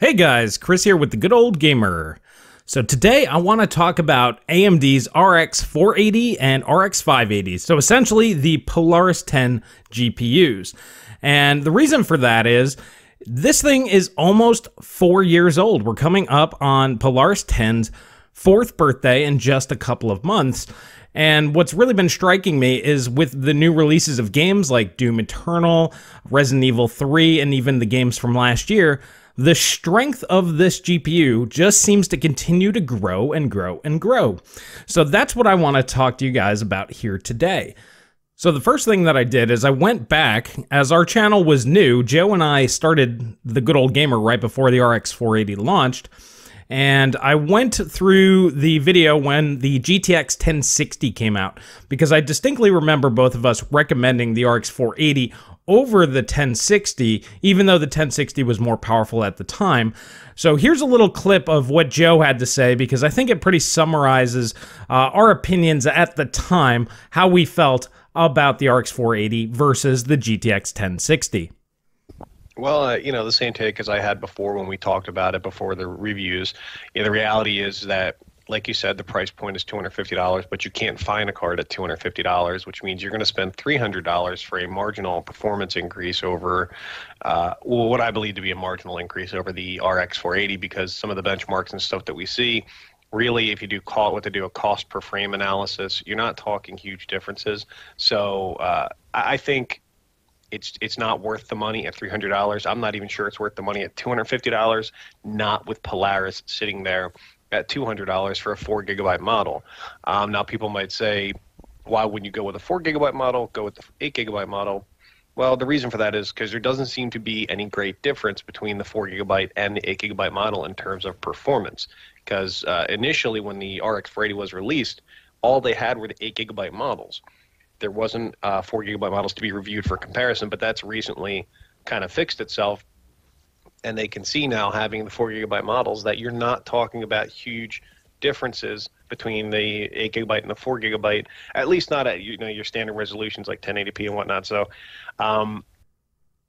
Hey guys, Chris here with the good old gamer. So today I want to talk about AMD's RX 480 and RX 580. So essentially the Polaris 10 GPUs. And the reason for that is this thing is almost four years old. We're coming up on Polaris 10's fourth birthday in just a couple of months. And what's really been striking me is with the new releases of games like Doom Eternal, Resident Evil 3, and even the games from last year, the strength of this GPU just seems to continue to grow and grow and grow. So that's what I want to talk to you guys about here today. So the first thing that I did is I went back, as our channel was new, Joe and I started the good old gamer right before the RX 480 launched, and I went through the video when the GTX 1060 came out because I distinctly remember both of us recommending the RX 480 over the 1060, even though the 1060 was more powerful at the time. So here's a little clip of what Joe had to say because I think it pretty summarizes uh, our opinions at the time, how we felt about the RX 480 versus the GTX 1060. Well, uh, you know, the same take as I had before when we talked about it before the reviews. You know, the reality is that, like you said, the price point is $250, but you can't find a card at $250, which means you're going to spend $300 for a marginal performance increase over uh, what I believe to be a marginal increase over the RX 480 because some of the benchmarks and stuff that we see really, if you do call it what they do a cost per frame analysis, you're not talking huge differences. So uh, I think it's it's not worth the money at $300. I'm not even sure it's worth the money at $250. Not with Polaris sitting there at $200 for a four gigabyte model. Um, now people might say, why wouldn't you go with a four gigabyte model? Go with the eight gigabyte model. Well, the reason for that is because there doesn't seem to be any great difference between the four gigabyte and the eight gigabyte model in terms of performance. Because uh, initially, when the RX 480 was released, all they had were the eight gigabyte models there wasn't uh, four gigabyte models to be reviewed for comparison, but that's recently kind of fixed itself. And they can see now, having the four gigabyte models, that you're not talking about huge differences between the eight gigabyte and the four gigabyte. At least not at you know your standard resolutions like 1080p and whatnot. So, um,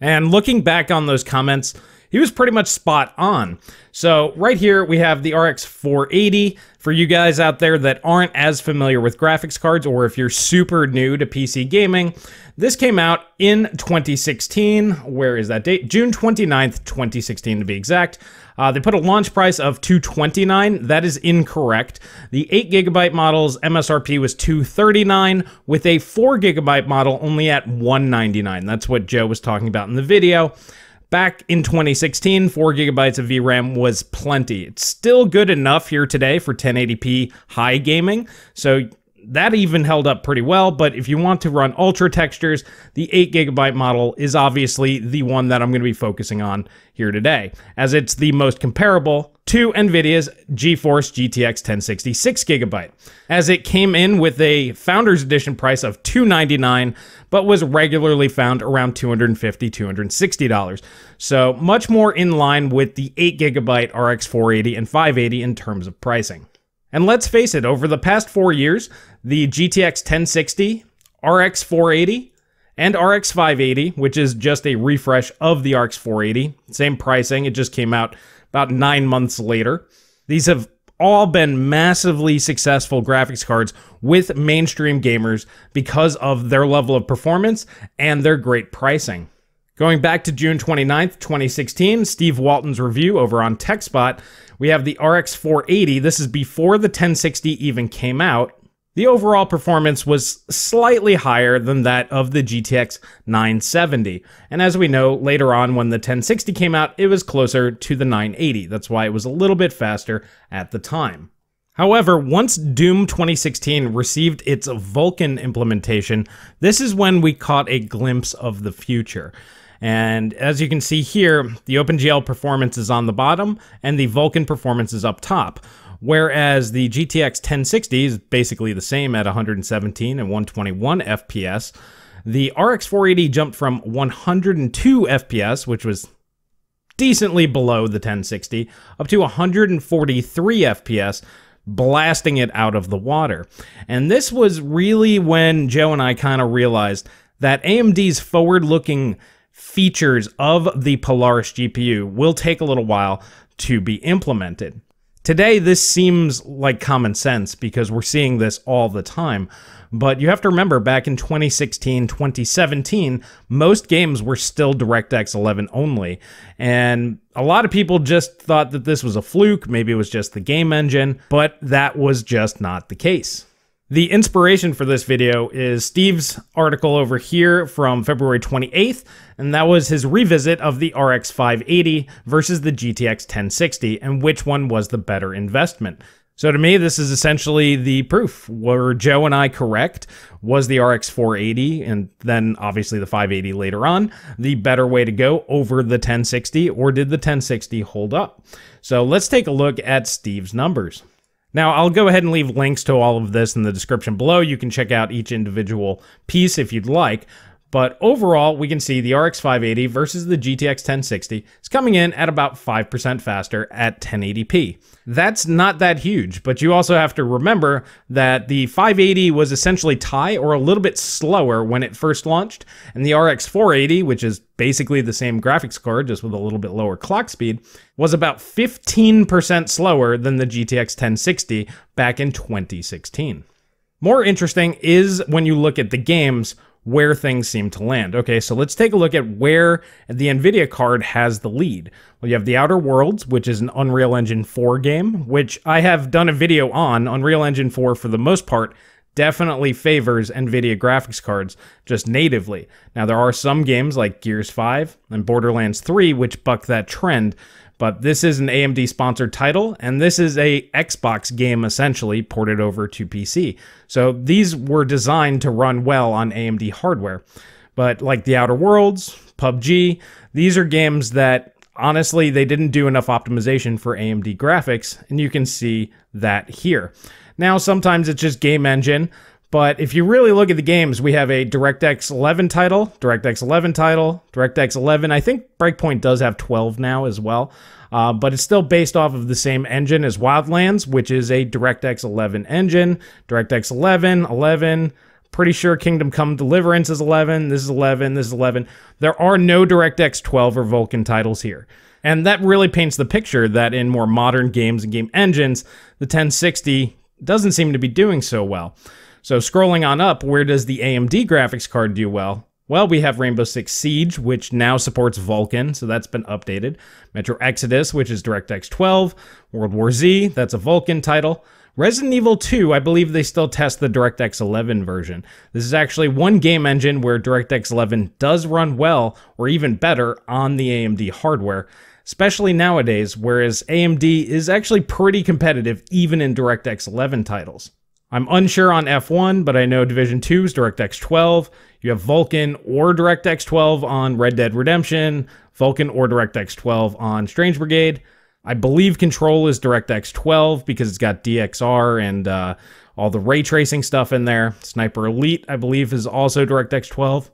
and looking back on those comments, he was pretty much spot on. So right here we have the RX 480. For you guys out there that aren't as familiar with graphics cards or if you're super new to PC gaming, this came out in 2016. Where is that date? June 29th, 2016 to be exact. Uh, they put a launch price of 229. That is incorrect. The 8 gigabyte model's MSRP was 239, with a 4 gigabyte model only at 199. That's what Joe was talking about in the video. Back in 2016, 4GB of VRAM was plenty. It's still good enough here today for 1080p high gaming, so that even held up pretty well, but if you want to run ultra textures, the 8 gigabyte model is obviously the one that I'm going to be focusing on here today, as it's the most comparable to NVIDIA's GeForce GTX 1060 6 gigabyte, as it came in with a Founders Edition price of $299, but was regularly found around $250, $260. So much more in line with the 8 gigabyte RX 480 and 580 in terms of pricing. And let's face it, over the past four years, the GTX 1060, RX 480, and RX 580, which is just a refresh of the RX 480, same pricing, it just came out about nine months later. These have all been massively successful graphics cards with mainstream gamers because of their level of performance and their great pricing. Going back to June 29, 2016, Steve Walton's review over on TechSpot, we have the RX 480. This is before the 1060 even came out. The overall performance was slightly higher than that of the GTX 970. And as we know, later on when the 1060 came out, it was closer to the 980. That's why it was a little bit faster at the time. However, once Doom 2016 received its Vulkan implementation, this is when we caught a glimpse of the future. And as you can see here, the OpenGL performance is on the bottom and the Vulkan performance is up top. Whereas the GTX 1060 is basically the same at 117 and 121 FPS, the RX 480 jumped from 102 FPS, which was decently below the 1060, up to 143 FPS, blasting it out of the water. And this was really when Joe and I kind of realized that AMD's forward looking features of the Polaris GPU will take a little while to be implemented. Today, this seems like common sense because we're seeing this all the time. But you have to remember back in 2016, 2017, most games were still DirectX 11 only. And a lot of people just thought that this was a fluke. Maybe it was just the game engine, but that was just not the case. The inspiration for this video is Steve's article over here from February 28th, and that was his revisit of the RX 580 versus the GTX 1060 and which one was the better investment. So to me, this is essentially the proof. Were Joe and I correct? Was the RX 480 and then obviously the 580 later on the better way to go over the 1060 or did the 1060 hold up? So let's take a look at Steve's numbers. Now, I'll go ahead and leave links to all of this in the description below. You can check out each individual piece if you'd like. But overall, we can see the RX 580 versus the GTX 1060 is coming in at about 5% faster at 1080p. That's not that huge, but you also have to remember that the 580 was essentially tie or a little bit slower when it first launched, and the RX 480, which is basically the same graphics card, just with a little bit lower clock speed, was about 15% slower than the GTX 1060 back in 2016. More interesting is when you look at the games where things seem to land. Okay, so let's take a look at where the NVIDIA card has the lead. Well, you have The Outer Worlds, which is an Unreal Engine 4 game, which I have done a video on. Unreal Engine 4, for the most part, definitely favors NVIDIA graphics cards just natively. Now, there are some games like Gears 5 and Borderlands 3 which buck that trend, but this is an AMD sponsored title, and this is a Xbox game essentially ported over to PC. So these were designed to run well on AMD hardware. But like The Outer Worlds, PUBG, these are games that honestly they didn't do enough optimization for AMD graphics, and you can see that here. Now sometimes it's just game engine, but if you really look at the games, we have a DirectX 11 title, DirectX 11 title, DirectX 11. I think Breakpoint does have 12 now as well, uh, but it's still based off of the same engine as Wildlands, which is a DirectX 11 engine. DirectX 11, 11. Pretty sure Kingdom Come Deliverance is 11. This is 11. This is 11. There are no DirectX 12 or Vulkan titles here. And that really paints the picture that in more modern games and game engines, the 1060 doesn't seem to be doing so well. So scrolling on up, where does the AMD graphics card do well? Well, we have Rainbow Six Siege, which now supports Vulkan, so that's been updated. Metro Exodus, which is DirectX 12. World War Z, that's a Vulkan title. Resident Evil 2, I believe they still test the DirectX 11 version. This is actually one game engine where DirectX 11 does run well, or even better, on the AMD hardware, especially nowadays, whereas AMD is actually pretty competitive even in DirectX 11 titles. I'm unsure on F1, but I know Division 2 is DirectX 12. You have Vulcan or DirectX 12 on Red Dead Redemption, Vulcan or DirectX 12 on Strange Brigade. I believe Control is DirectX 12 because it's got DXR and uh, all the ray tracing stuff in there. Sniper Elite, I believe, is also DirectX 12.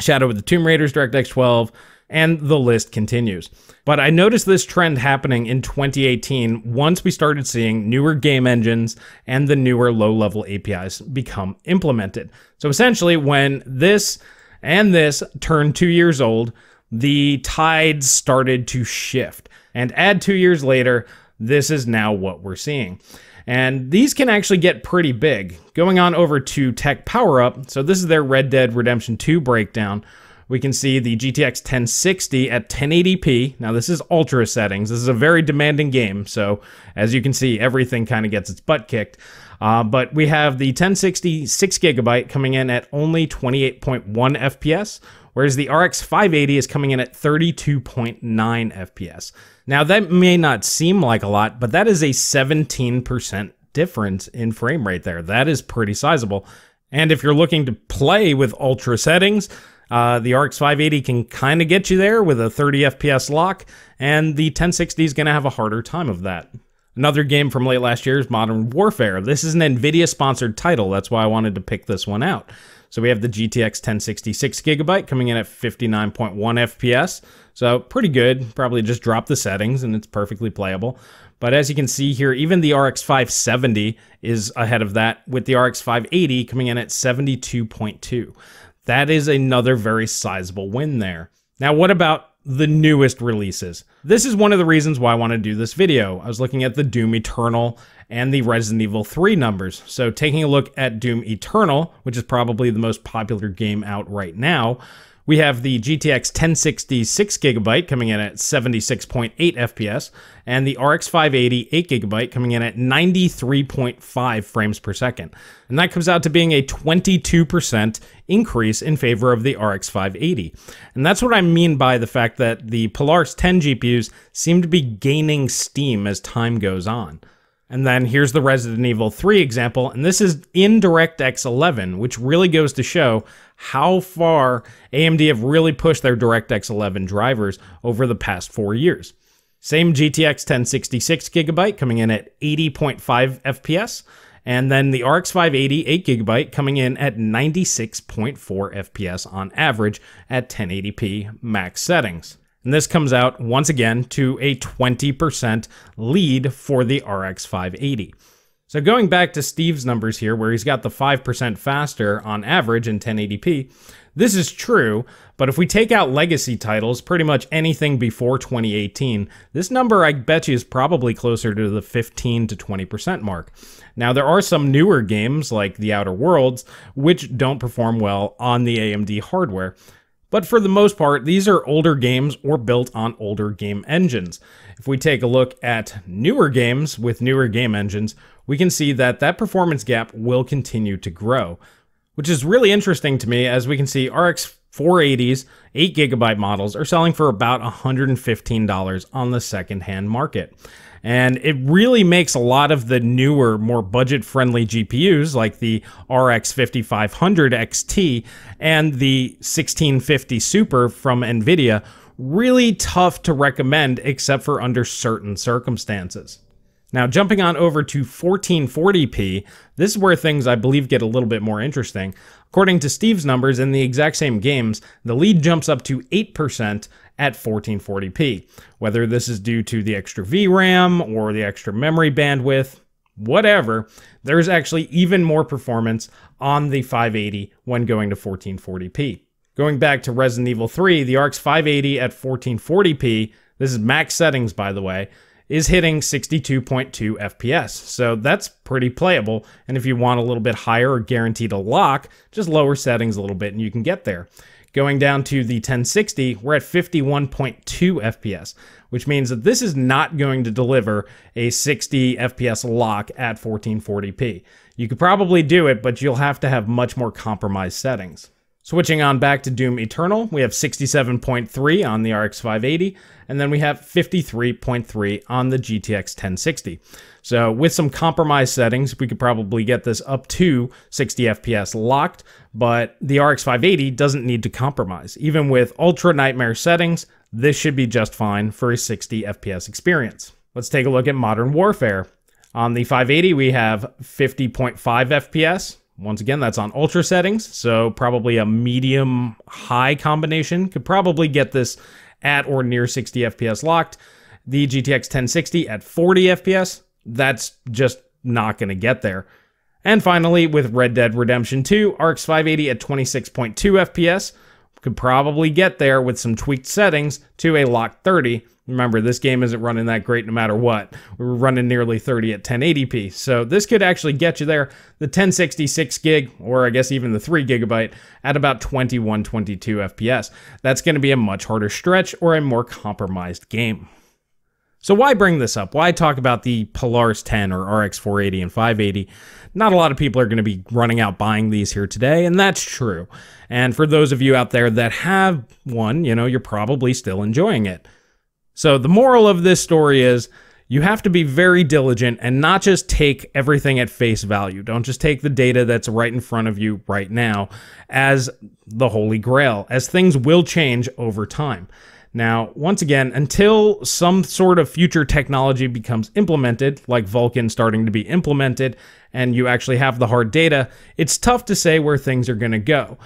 Shadow of the Tomb Raiders DirectX 12 and the list continues. But I noticed this trend happening in 2018 once we started seeing newer game engines and the newer low level APIs become implemented. So essentially, when this and this turned two years old, the tide started to shift. And add two years later, this is now what we're seeing. And these can actually get pretty big. Going on over to Tech Power Up, so this is their Red Dead Redemption 2 breakdown we can see the GTX 1060 at 1080p. Now this is ultra settings. This is a very demanding game, so as you can see, everything kind of gets its butt kicked. Uh, but we have the 1060 6 gigabyte coming in at only 28.1 FPS, whereas the RX 580 is coming in at 32.9 FPS. Now that may not seem like a lot, but that is a 17% difference in frame rate there. That is pretty sizable. And if you're looking to play with ultra settings, uh, the RX 580 can kind of get you there with a 30 FPS lock, and the 1060 is going to have a harder time of that. Another game from late last year is Modern Warfare. This is an NVIDIA sponsored title, that's why I wanted to pick this one out. So we have the GTX 1066 gigabyte coming in at 59.1 FPS. So pretty good. Probably just drop the settings and it's perfectly playable. But as you can see here, even the RX 570 is ahead of that, with the RX 580 coming in at 72.2. That is another very sizable win there. Now, what about the newest releases? This is one of the reasons why I want to do this video. I was looking at the Doom Eternal and the Resident Evil 3 numbers. So, taking a look at Doom Eternal, which is probably the most popular game out right now, we have the GTX 1060 6GB coming in at 76.8 FPS, and the RX 580 8GB coming in at 93.5 frames per second. And that comes out to being a 22% increase in favor of the RX 580. And that's what I mean by the fact that the Polaris 10 GPUs seem to be gaining steam as time goes on. And then here's the Resident Evil 3 example, and this is in DirectX 11, which really goes to show how far AMD have really pushed their DirectX 11 drivers over the past four years. Same GTX 1066 gigabyte coming in at 80.5 FPS, and then the RX 580 8 gigabyte coming in at 96.4 FPS on average at 1080p max settings. And this comes out once again to a 20% lead for the RX 580. So going back to Steve's numbers here, where he's got the 5% faster on average in 1080p, this is true, but if we take out legacy titles, pretty much anything before 2018, this number I bet you is probably closer to the 15 to 20% mark. Now there are some newer games like The Outer Worlds, which don't perform well on the AMD hardware, but for the most part, these are older games or built on older game engines. If we take a look at newer games with newer game engines, we can see that that performance gap will continue to grow, which is really interesting to me as we can see RX 480s, 8 gigabyte models are selling for about $115 on the secondhand market. And it really makes a lot of the newer, more budget friendly GPUs like the RX 5500 XT and the 1650 Super from NVIDIA really tough to recommend except for under certain circumstances. Now, jumping on over to 1440p, this is where things I believe get a little bit more interesting. According to Steve's numbers in the exact same games, the lead jumps up to 8% at 1440p. Whether this is due to the extra VRAM or the extra memory bandwidth, whatever, there's actually even more performance on the 580 when going to 1440p. Going back to Resident Evil 3, the ARC's 580 at 1440p, this is max settings by the way, is hitting 62.2 FPS. So that's pretty playable. And if you want a little bit higher or guaranteed a lock, just lower settings a little bit and you can get there. Going down to the 1060, we're at 51.2 FPS, which means that this is not going to deliver a 60 FPS lock at 1440p. You could probably do it, but you'll have to have much more compromised settings. Switching on back to Doom Eternal, we have 67.3 on the RX 580, and then we have 53.3 on the GTX 1060. So with some compromise settings, we could probably get this up to 60 FPS locked, but the RX 580 doesn't need to compromise. Even with ultra nightmare settings, this should be just fine for a 60 FPS experience. Let's take a look at Modern Warfare. On the 580, we have 50.5 FPS. Once again, that's on ultra settings, so probably a medium high combination could probably get this at or near 60 FPS locked. The GTX 1060 at 40 FPS, that's just not going to get there. And finally, with Red Dead Redemption 2, RX 580 at 26.2 FPS, could probably get there with some tweaked settings to a lock 30. Remember, this game isn't running that great no matter what. We are running nearly 30 at 1080p. So this could actually get you there. The 1066 gig, or I guess even the 3 gigabyte, at about 21, 22 FPS. That's going to be a much harder stretch or a more compromised game. So why bring this up? Why talk about the Polaris 10 or RX 480 and 580? Not a lot of people are going to be running out buying these here today, and that's true. And for those of you out there that have one, you know, you're probably still enjoying it. So the moral of this story is you have to be very diligent and not just take everything at face value. Don't just take the data that's right in front of you right now as the holy grail, as things will change over time. Now, once again, until some sort of future technology becomes implemented, like Vulcan starting to be implemented, and you actually have the hard data, it's tough to say where things are going to go.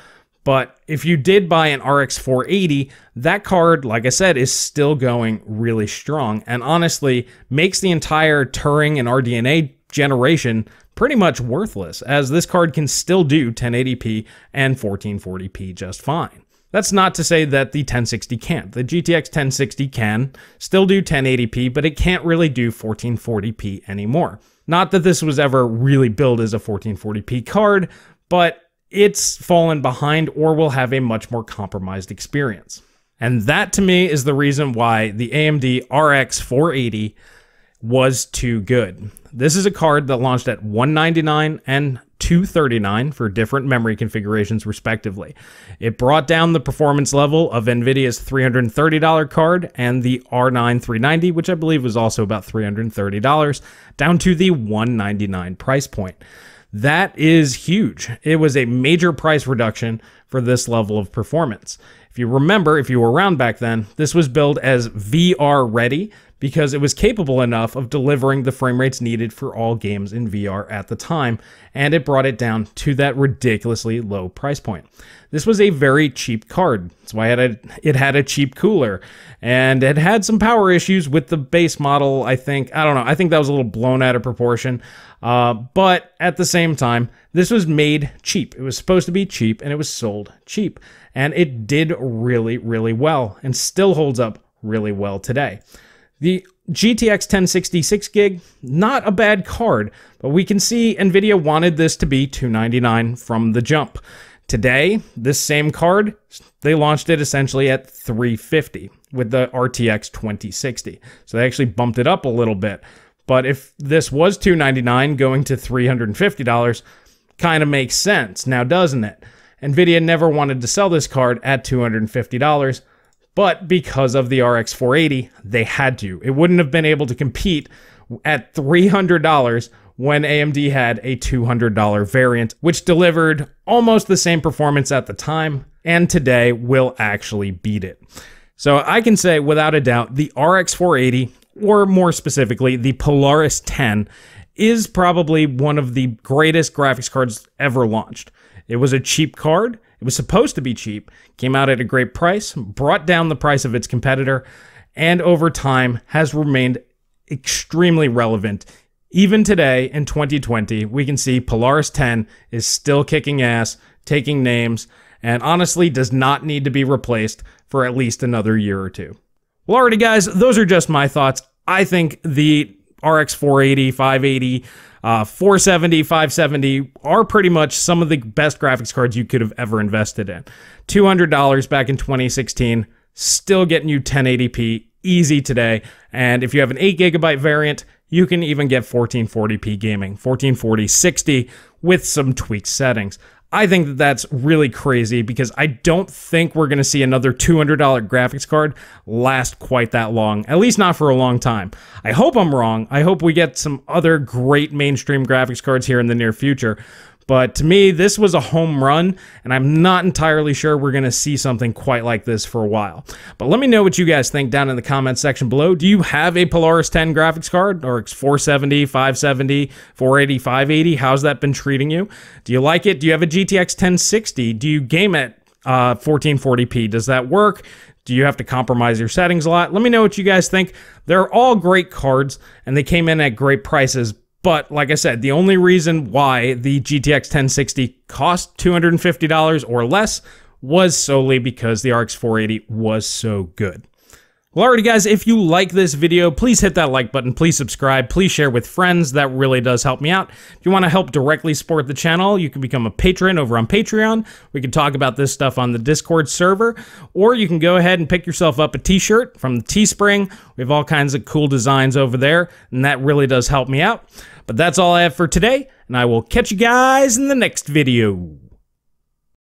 But if you did buy an RX 480, that card, like I said, is still going really strong and honestly makes the entire Turing and RDNA generation pretty much worthless, as this card can still do 1080p and 1440p just fine. That's not to say that the 1060 can't. The GTX 1060 can still do 1080p, but it can't really do 1440p anymore. Not that this was ever really billed as a 1440p card, but it's fallen behind or will have a much more compromised experience. And that to me is the reason why the AMD RX 480 was too good. This is a card that launched at 199 and 239 for different memory configurations, respectively. It brought down the performance level of NVIDIA's $330 card and the R9 390, which I believe was also about $330, down to the $199 price point. That is huge. It was a major price reduction for this level of performance. If you remember, if you were around back then, this was billed as VR ready because it was capable enough of delivering the frame rates needed for all games in VR at the time, and it brought it down to that ridiculously low price point. This was a very cheap card. That's why it had a, it had a cheap cooler, and it had some power issues with the base model, I think. I don't know. I think that was a little blown out of proportion. Uh, but at the same time, this was made cheap. It was supposed to be cheap and it was sold cheap. And it did really, really well and still holds up really well today. The GTX 1066 gig, not a bad card, but we can see Nvidia wanted this to be 299 from the jump. Today, this same card, they launched it essentially at 350 with the RTX 2060. So they actually bumped it up a little bit. But if this was 299 going to $350, kind of makes sense now, doesn't it? Nvidia never wanted to sell this card at $250 but because of the RX 480, they had to. It wouldn't have been able to compete at $300 when AMD had a $200 variant, which delivered almost the same performance at the time, and today will actually beat it. So I can say without a doubt, the RX 480, or more specifically, the Polaris 10, is probably one of the greatest graphics cards ever launched. It was a cheap card. It was supposed to be cheap, came out at a great price, brought down the price of its competitor, and over time has remained extremely relevant. Even today in 2020, we can see Polaris 10 is still kicking ass, taking names, and honestly does not need to be replaced for at least another year or two. Well, already, guys, those are just my thoughts. I think the RX 480, 580, uh, 470, 570 are pretty much some of the best graphics cards you could have ever invested in. $200 back in 2016, still getting you 1080p easy today. And if you have an 8 gigabyte variant, you can even get 1440p gaming, 1440 60 with some tweaked settings. I think that that's really crazy because I don't think we're going to see another $200 graphics card last quite that long, at least not for a long time. I hope I'm wrong. I hope we get some other great mainstream graphics cards here in the near future. But to me, this was a home run, and I'm not entirely sure we're going to see something quite like this for a while. But let me know what you guys think down in the comments section below. Do you have a Polaris 10 graphics card, or 470, 570, 480, 580? How's that been treating you? Do you like it? Do you have a GTX 1060? Do you game at uh, 1440p? Does that work? Do you have to compromise your settings a lot? Let me know what you guys think. They're all great cards, and they came in at great prices, but like I said, the only reason why the GTX 1060 cost $250 or less was solely because the RX 480 was so good. Well, alrighty guys, if you like this video, please hit that like button, please subscribe, please share with friends, that really does help me out. If you want to help directly support the channel, you can become a patron over on Patreon. We can talk about this stuff on the Discord server, or you can go ahead and pick yourself up a t-shirt from the Teespring. We have all kinds of cool designs over there, and that really does help me out. But that's all I have for today, and I will catch you guys in the next video.